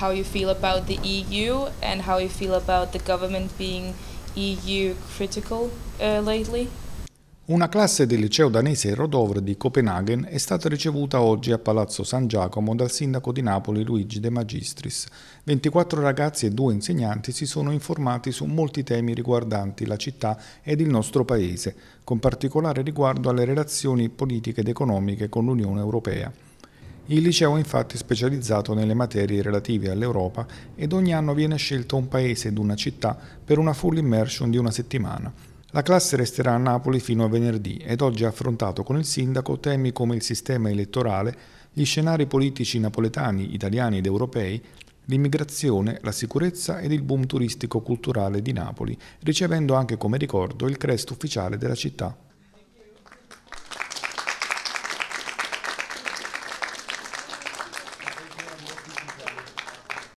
how you feel about the EU and how you feel about the government being EU critical uh, lately? Una classe del liceo danese Rodovre di Copenaghen è stata ricevuta oggi a Palazzo San Giacomo dal sindaco di Napoli Luigi De Magistris. 24 ragazzi e due insegnanti si sono informati su molti temi riguardanti la città ed il nostro paese, con particolare riguardo alle relazioni politiche ed economiche con l'Unione Europea. Il liceo è infatti specializzato nelle materie relative all'Europa ed ogni anno viene scelto un paese ed una città per una full immersion di una settimana. La classe resterà a Napoli fino a venerdì ed oggi ha affrontato con il sindaco temi come il sistema elettorale, gli scenari politici napoletani, italiani ed europei, l'immigrazione, la sicurezza ed il boom turistico-culturale di Napoli, ricevendo anche come ricordo il crest ufficiale della città.